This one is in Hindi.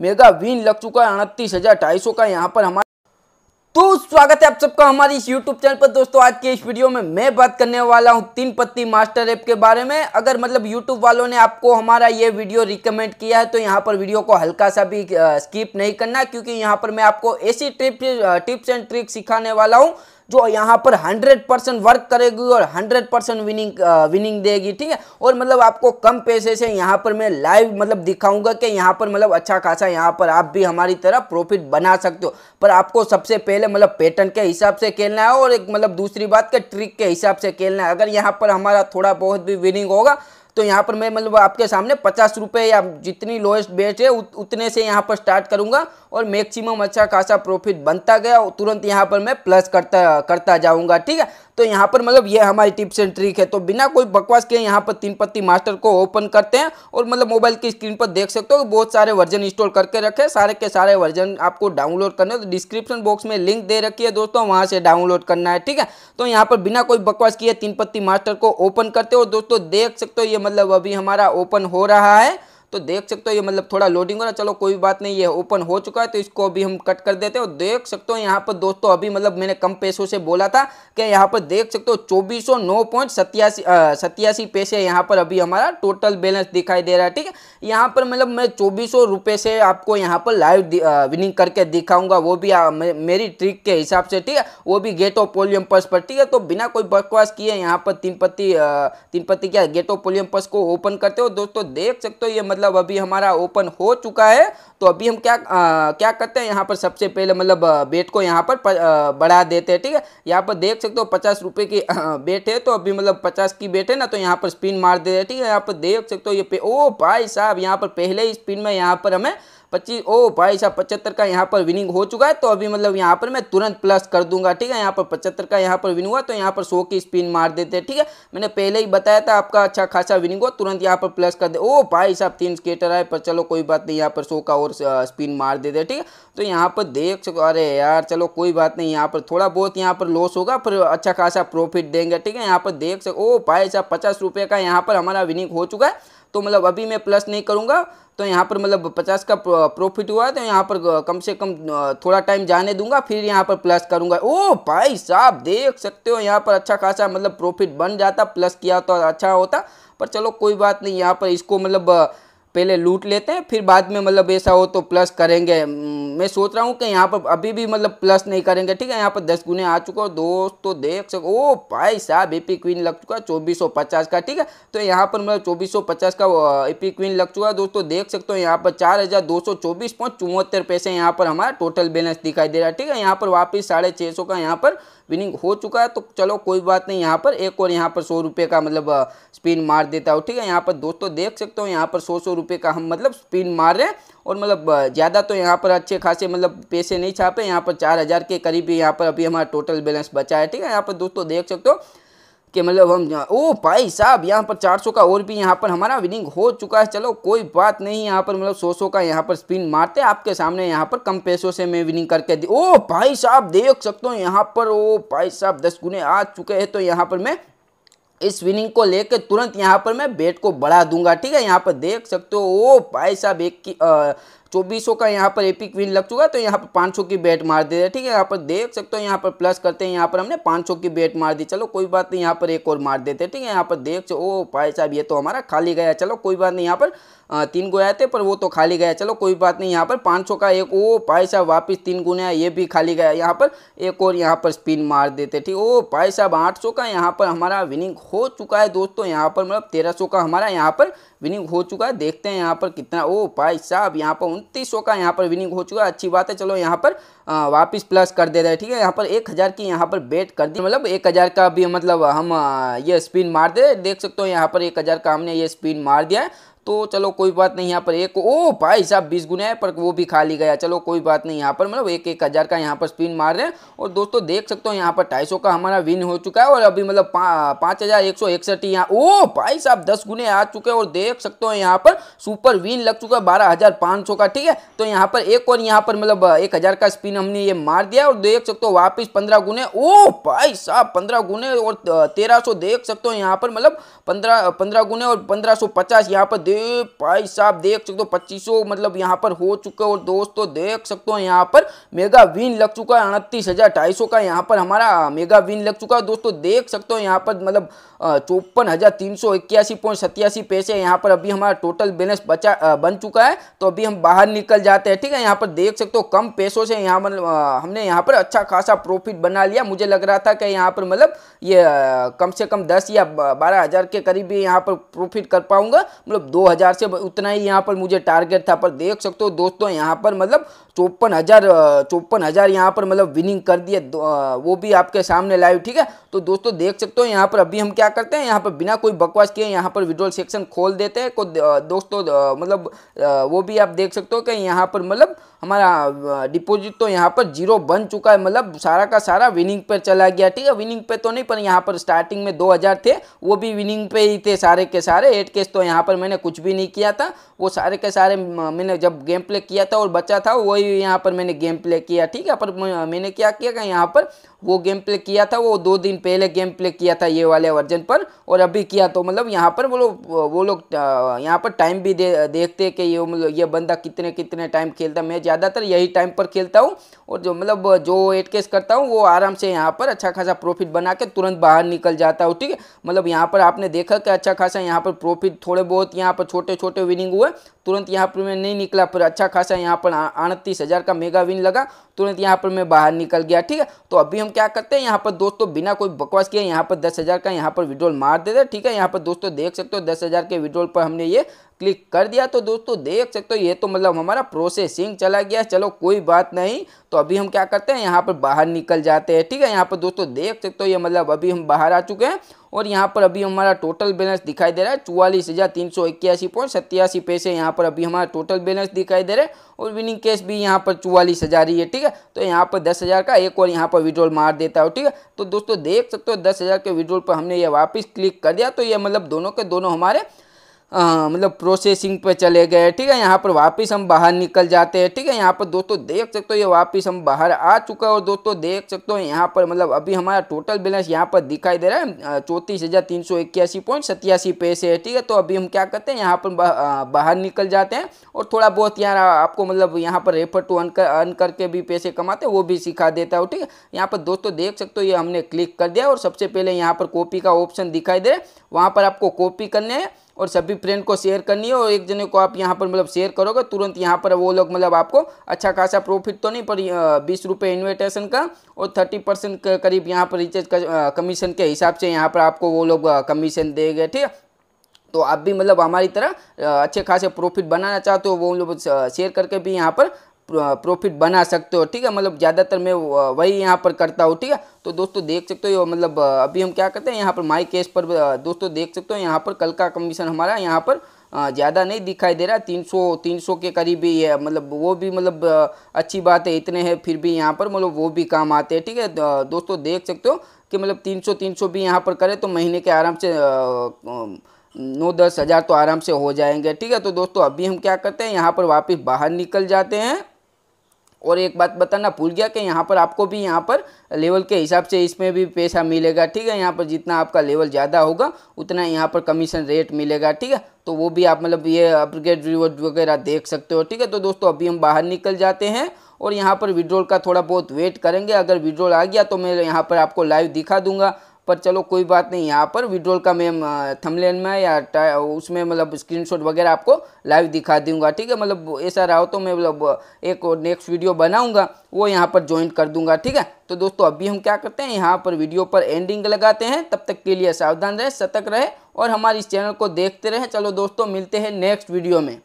मेगा विन लग चुका है अड़तीस हज़ार ढाई सौ का यहाँ पर हमारा तो स्वागत है आप सबका हमारी इस YouTube चैनल पर दोस्तों आज के इस वीडियो में मैं बात करने वाला हूं तीन पत्ती मास्टर ऐप के बारे में अगर मतलब YouTube वालों ने आपको हमारा ये वीडियो रिकमेंड किया है तो यहाँ पर वीडियो को हल्का सा भी स्किप नहीं करना क्योंकि यहाँ पर मैं आपको ऐसी टिप्स टिप्स एंड ट्रिक सिखाने वाला हूँ जो यहाँ पर हंड्रेड परसेंट वर्क करेगी और हंड्रेड परसेंट विनिंग विनिंग देगी ठीक है और मतलब आपको कम पैसे से यहाँ पर मैं लाइव मतलब दिखाऊंगा कि यहाँ पर मतलब अच्छा खासा यहाँ पर आप भी हमारी तरह प्रॉफिट बना सकते हो पर आपको सबसे पहले मतलब पैटर्न के हिसाब से खेलना है और एक मतलब दूसरी बात के ट्रिक के हिसाब से खेलना है अगर यहाँ पर हमारा थोड़ा बहुत भी विनिंग होगा तो यहाँ पर मैं मतलब आपके सामने पचास रुपये या जितनी लोएस्ट बेस्ट है उतने से यहाँ पर स्टार्ट करूँगा और मैक्सिमम अच्छा खासा प्रॉफिट बनता गया और तुरंत यहाँ पर मैं प्लस करता करता जाऊँगा ठीक है तो यहाँ पर मतलब ये हमारी टिप्स एंड ट्रिक है तो बिना कोई बकवास के यहाँ पर तीन पत्ती मास्टर को ओपन करते हैं और मतलब मोबाइल की स्क्रीन पर देख सकते हो बहुत सारे वर्जन इंस्टॉल करके रखे सारे के सारे वर्जन आपको डाउनलोड करने तो डिस्क्रिप्शन बॉक्स में लिंक दे रखी है दोस्तों वहाँ से डाउनलोड करना है ठीक है तो यहाँ पर बिना कोई बकवास किए तीन पत्ती मास्टर को ओपन करते हो दोस्तों देख सकते हो ये मतलब अभी हमारा ओपन हो रहा है तो देख सकते हो ये मतलब थोड़ा लोडिंग हो रहा चलो कोई बात नहीं ये ओपन हो चुका है तो इसको अभी हम कट कर देते हैं और देख सकते हो यहाँ पर दोस्तों अभी मतलब मैंने कम पैसों से बोला था कि यहाँ पर देख सकते हो चौबीस नौ सत्यासी पैसे यहाँ पर अभी हमारा टोटल बैलेंस दिखाई दे रहा है ठीक है यहाँ पर मतलब मैं चौबीस रुपये से आपको यहाँ पर लाइव विनिंग करके दिखाऊंगा वो भी आ, मेरी ट्रिक के हिसाब से ठीक है वो भी गेट ऑफ पोलियम पर्स पर ठीक है तो बिना कोई बकवास किए यहाँ पर तीन पत्ती तीन पत्ती क्या गेट ऑफ पोलियम पर्स को ओपन करते हो दोस्तों देख सकते हो ये मतलब मतलब अभी हमारा ओपन हो चुका है तो अभी हम क्या आ, क्या करते हैं यहाँ पर सबसे पहले मतलब बेट को यहाँ पर, पर आ, बढ़ा देते हैं ठीक है यहाँ पर देख सकते हो पचास रुपये की बेट है तो अभी मतलब पचास की बेट है ना तो यहाँ पर स्पिन मार देते हैं ठीक है यहाँ पर देख सकते हो ये ओ भाई साहब यहाँ पर पहले ही स्पिन में यहाँ पर हमें पच्चीस ओ भाई साहब पचहत्तर का यहाँ पर विनिंग हो चुका है तो अभी मतलब यहाँ पर मैं तुरंत प्लस कर दूंगा ठीक है यहाँ पर पचहत्तर का यहाँ पर विनिंग हुआ तो यहाँ पर सो की स्पिन मार देते हैं ठीक है मैंने पहले ही बताया था आपका अच्छा खासा विनिंग हुआ तुरंत यहाँ पर प्लस कर दे ओ भाई साहब तीन स्केटर आए पर चलो कोई बात नहीं यहाँ पर सो का और स्पिन मार देते ठीक है तो यहाँ पर देख सको अरे यार चलो कोई बात नहीं यहाँ पर थोड़ा बहुत यहाँ पर लॉस होगा फिर अच्छा खासा प्रॉफिट देंगे ठीक है यहाँ पर देख सको ओ भाई साहब पचास रुपये का यहाँ पर हमारा विनिंग हो चुका है तो मतलब अभी मैं प्लस नहीं करूँगा तो यहाँ पर मतलब पचास का प्रॉफिट हुआ है तो यहाँ पर कम से कम थोड़ा टाइम जाने दूंगा फिर यहाँ पर प्लस करूँगा ओ भाई साहब देख सकते हो यहाँ पर अच्छा खासा मतलब प्रॉफिट बन जाता प्लस किया तो अच्छा होता पर चलो कोई बात नहीं यहाँ पर इसको मतलब पहले लूट लेते हैं फिर बाद में मतलब ऐसा हो तो प्लस करेंगे मैं सोच रहा हूँ कि यहाँ पर अभी भी मतलब प्लस नहीं करेंगे ठीक है यहाँ पर दस गुने आ चुका हो दोस्तों तो देख सको ओ भाई साहब एपी क्वीन लग चुका है चौबीस सौ पचास का ठीक है तो यहाँ पर मतलब चौबीस सौ पचास का एपी क्वीन लग चुका है दोस्तों देख सकते हो यहाँ पर चार हज़ार दो सौ चौबीस पॉइंट चौहत्तर पैसे यहाँ पर हमारा टोटल बैलेंस दिखाई दे रहा है ठीक है यहाँ पर वापस साढ़े सौ का यहाँ पर विनिंग हो चुका है तो चलो कोई बात नहीं यहाँ पर एक और यहाँ पर सौ रुपये का मतलब स्पिन मार देता हूँ ठीक है यहाँ पर दोस्तों देख सकते हो यहाँ पर सौ सौ रुपये का हम मतलब स्पिन मार रहे हैं और मतलब ज़्यादा तो यहाँ पर अच्छे खासे मतलब पैसे नहीं छापे यहाँ पर चार हज़ार के करीब यहाँ पर अभी हमारा टोटल बैलेंस बचा है ठीक है यहाँ पर दोस्तों देख सकते हो कि मतलब हम ओ भाई साहब यहाँ पर 400 का और भी यहाँ पर हमारा विनिंग हो चुका है चलो कोई बात नहीं यहाँ पर मतलब सौ सौ का यहाँ पर स्पिन मारते आपके सामने यहाँ पर कम पैसों से मैं विनिंग करके दी ओ भाई साहब देख सकते हो यहाँ पर ओ भाई साहब दस गुने आ चुके हैं तो यहाँ पर मैं इस विनिंग को लेकर तुरंत यहाँ पर मैं बेट को बढ़ा दूंगा ठीक है यहाँ पर देख सकते हो ओ भाई साहब एक की चौबीस का यहाँ पर एपिक विन लग चुका तो यहाँ पर पाँच सौ की बैट मार दे ठीक है यहाँ पर देख सकते हो यहाँ पर प्लस करते हैं यहाँ पर हमने पाँच सौ की बैट मार दी चलो कोई बात नहीं यहाँ पर एक और मार देते ठीक है यहाँ पर देख ओ भाई साहब ये तो हमारा खाली गया चलो कोई बात नहीं यहाँ पर तीन गो आए थे पर वो तो खाली गया चलो कोई बात नहीं यहाँ पर पाँच का एक ओ भाई साहब वापस तीन गुने ये भी खाली गया यहाँ पर एक और यहाँ पर स्पिन मार देते ठीक ओ भाई साहब आठ का यहाँ पर हमारा विनिंग हो चुका है दोस्तों यहाँ पर मतलब तेरह सौ का हमारा यहाँ पर विनिंग हो चुका है देखते हैं यहाँ पर कितना ओ भाई साहब यहाँ पर उनतीस सौ का यहाँ पर विनिंग हो चुका है अच्छी बात है चलो यहाँ पर वापस प्लस कर दे रहे हैं ठीक है यहाँ पर एक हज़ार की यहाँ पर बेट कर दी मतलब एक हज़ार का भी मतलब हम ये स्पिन मार दे देख सकते हो यहाँ पर एक हज़ार का हमने ये स्पिन मार दिया है तो चलो कोई बात नहीं यहाँ पर एक ओ भाई साहब बीस गुना है पर वो भी खाली गया चलो कोई बात नहीं यहाँ पर मतलब एक एक हज़ार का यहाँ पर स्पिन मार रहे हैं और दोस्तों देख सकते हो यहाँ पर ढाई का हमारा विन हो चुका है और अभी मतलब पाँच हज़ार एक सौ इकसठ यहाँ ओ भाई साहब दस गुने आ चुके हैं और देख सकते हो यहाँ पर सुपर विन लग चुका है बारह हज़ार पाँच सौ का ठीक है तो यहाँ पर एक और यहाँ पर मतलब एक हज़ार का स्पिन हमने ये मार दिया और देख सकते हो वापस पंद्रह गुने ओ भाई साहब पंद्रह गुने और तेरह देख सकते हो यहाँ पर मतलब पंद्रह पंद्रह गुने और पंद्रह सौ पचास यहाँ पर भाई साहब देख सकते हो पच्चीस मतलब यहाँ पर हो चुके और दोस्तों देख सकते हो यहाँ पर मेगा विन लग चुका है अड़तीस हज़ार ढाई सौ का यहाँ पर हमारा मेगा विन लग चुका है दोस्तों देख सकते हो यहाँ पर मतलब चौपन हज़ार तीन सौ इक्यासी पॉइंट सत्यासी पैसे यहाँ पर अभी हमारा टोटल बैलेंस बचा बन चुका है तो अभी हम बाहर निकल जाते हैं ठीक है यहाँ पर देख सकते हो कम पैसों से यहाँ मतलब हमने यहाँ पर अच्छा खासा प्रॉफिट बना लिया मुझे लग रहा था कि यहाँ पर मतलब ये कम से कम दस या बारह हज़ार के करीब भी यहाँ पर प्रॉफिट कर पाऊंगा मतलब दो हज़ार से उतना ही यहाँ पर मुझे टारगेट था पर देख सकते हो दोस्तों यहाँ पर मतलब चौपन हज़ार चौपन हज़ार यहाँ पर मतलब विनिंग कर दिया वो भी आपके सामने लाइव ठीक है तो दोस्तों देख सकते हो यहाँ पर अभी हम क्या करते हैं यहाँ पर बिना कोई बकवास किए यहाँ पर विड्रॉल सेक्शन खोल देते हैं को दोस्तों मतलब वो भी आप देख सकते हो कि यहाँ पर मतलब हमारा डिपॉजिट तो यहाँ पर जीरो बन चुका है मतलब सारा का सारा विनिंग पर चला गया ठीक है विनिंग पे तो नहीं पर यहाँ पर स्टार्टिंग में 2000 थे वो भी विनिंग पे ही थे सारे के सारे एट केस तो यहाँ पर मैंने कुछ कुछ भी नहीं किया था वो सारे के सारे मैंने जब गेम प्ले किया था और बच्चा था वही यहाँ पर मैंने गेम प्ले किया ठीक है पर मैंने क्या किया यहाँ पर वो गेम प्ले किया था वो दो दिन पहले गेम प्ले किया था ये वाले वर्जन पर और अभी किया तो मतलब यहाँ पर वो लोग वो लोग यहाँ पर टाइम भी दे, देखते कि ये मतलब ये बंदा कितने कितने टाइम खेलता मैं ज़्यादातर यही टाइम पर खेलता हूँ और जो मतलब जो केस करता हूँ वो आराम से यहाँ पर अच्छा खासा प्रॉफिट बना के तुरंत बाहर निकल जाता हूँ ठीक है मतलब यहाँ पर आपने देखा कि अच्छा खासा यहाँ पर प्रॉफिट थोड़े बहुत यहाँ पर छोटे छोटे विनिंग हुए तुरंत यहाँ पर मैं नहीं निकला पर अच्छा खासा यहाँ पर अड़तीस हज़ार का मेगा विन लगा तुरंत यहाँ पर मैं बाहर निकल गया ठीक है तो अभी हम क्या करते हैं यहाँ पर दोस्तों बिना कोई बकवास किए यहाँ पर दस हज़ार का यहाँ पर विड्रॉल मार देते ठीक है यहाँ पर दोस्तों देख सकते हो दस हज़ार के विड्रॉल पर हमने ये क्लिक कर दिया तो दोस्तों देख सकते हो ये तो मतलब हमारा प्रोसेसिंग चला गया चलो कोई बात नहीं तो अभी हम क्या करते हैं यहाँ पर बाहर निकल जाते हैं ठीक है यहाँ पर दोस्तों देख सकते हो ये मतलब अभी हम बाहर आ चुके हैं और यहाँ पर अभी हमारा टोटल बैलेंस दिखाई दे रहा है चौवालीस हज़ार तीन सौ इक्यासी पॉइंट सत्यासी पैसे यहाँ पर अभी हमारा टोटल बैलेंस दिखाई दे रहा है और विनिंग कैश भी यहाँ पर चौवालीस हज़ार ही है ठीक है तो यहाँ पर दस हज़ार का एक और यहाँ पर विड्रॉल मार देता हो ठीक है तो दोस्तों देख सकते हो दस हज़ार के विड्रॉल पर हमने ये वापस क्लिक कर दिया तो ये मतलब दोनों के दोनों हमारे मतलब प्रोसेसिंग पे चले गए ठीक है यहाँ पर वापस हम बाहर निकल जाते हैं ठीक है यहाँ पर दोस्तों देख सकते हो ये वापस हम बाहर आ चुका है और दोस्तों देख सकते हो यहाँ पर मतलब अभी हमारा टोटल बैलेंस यहाँ पर दिखाई दे रहा है चौंतीस हज़ार तीन सौ इक्यासी पॉइंट सत्यासी पैसे है ठीक है तो अभी हम क्या करते हैं यहाँ पर बाहर निकल जाते हैं और थोड़ा बहुत यहाँ आपको मतलब यहाँ पर रेफर टू अन कर अर्न करके भी पैसे कमाते हैं वो भी सिखा देता हूँ ठीक है यहाँ पर दोस्तों देख सकते हो ये हमने क्लिक कर दिया और सबसे पहले यहाँ पर कॉपी का ऑप्शन दिखाई दे रहा है वहाँ पर आपको कॉपी करने हैं और सभी फ्रेंड को शेयर करनी है और एक जने को आप यहाँ पर मतलब शेयर करोगे तुरंत यहाँ पर वो लोग मतलब आपको अच्छा खासा प्रॉफिट तो नहीं पर बीस रुपये इन्विटेशन का और थर्टी परसेंट करीब यहाँ पर रिचार्ज कमीशन के हिसाब से यहाँ पर आपको वो लोग कमीशन देंगे ठीक है तो आप भी मतलब हमारी तरह अच्छे खासे प्रॉफिट बनाना चाहते हो वो लोग शेयर करके भी यहाँ पर प्रॉफिट बना सकते हो ठीक है मतलब ज़्यादातर मैं वही यहाँ पर करता हूँ ठीक है तो दोस्तों देख सकते हो मतलब अभी हम क्या करते हैं यहाँ पर माई केस पर दोस्तों देख सकते हो यहाँ पर कल का कमीशन हमारा यहाँ पर ज़्यादा नहीं दिखाई दे रहा तीन सौ तीन सौ के करीब ही है मतलब वो भी मतलब अच्छी बात है इतने हैं फिर भी यहाँ पर मतलब वो भी काम आते हैं ठीक है तो, दोस्तों देख सकते हो कि मतलब तीन सौ तीन सौ भी यहाँ पर करें तो महीने के आराम से नौ दस हज़ार तो आराम से हो जाएंगे ठीक है तो दोस्तों अभी हम क्या करते हैं यहाँ पर वापस बाहर निकल जाते हैं और एक बात बताना भूल गया कि यहाँ पर आपको भी यहाँ पर लेवल के हिसाब से इसमें भी पैसा मिलेगा ठीक है यहाँ पर जितना आपका लेवल ज़्यादा होगा उतना यहाँ पर कमीशन रेट मिलेगा ठीक है तो वो भी आप मतलब ये अपग्रेड रिवॉर्ड वगैरह देख सकते हो ठीक है तो दोस्तों अभी हम बाहर निकल जाते हैं और यहाँ पर विड्रॉल का थोड़ा बहुत वेट करेंगे अगर विड्रॉल आ गया तो मैं यहाँ पर आपको लाइव दिखा दूंगा पर चलो कोई बात नहीं यहाँ पर विड्रोल का मैं थमलेन में या उसमें मतलब स्क्रीनशॉट वगैरह आपको लाइव दिखा दूंगा ठीक है मतलब ऐसा रहा हो तो मैं मतलब एक और नेक्स्ट वीडियो बनाऊंगा वो यहाँ पर ज्वाइन कर दूंगा ठीक है तो दोस्तों अभी हम क्या करते हैं यहाँ पर वीडियो पर एंडिंग लगाते हैं तब तक के लिए सावधान रहे सतर्क रहे और हमारे इस चैनल को देखते रहें चलो दोस्तों मिलते हैं नेक्स्ट वीडियो में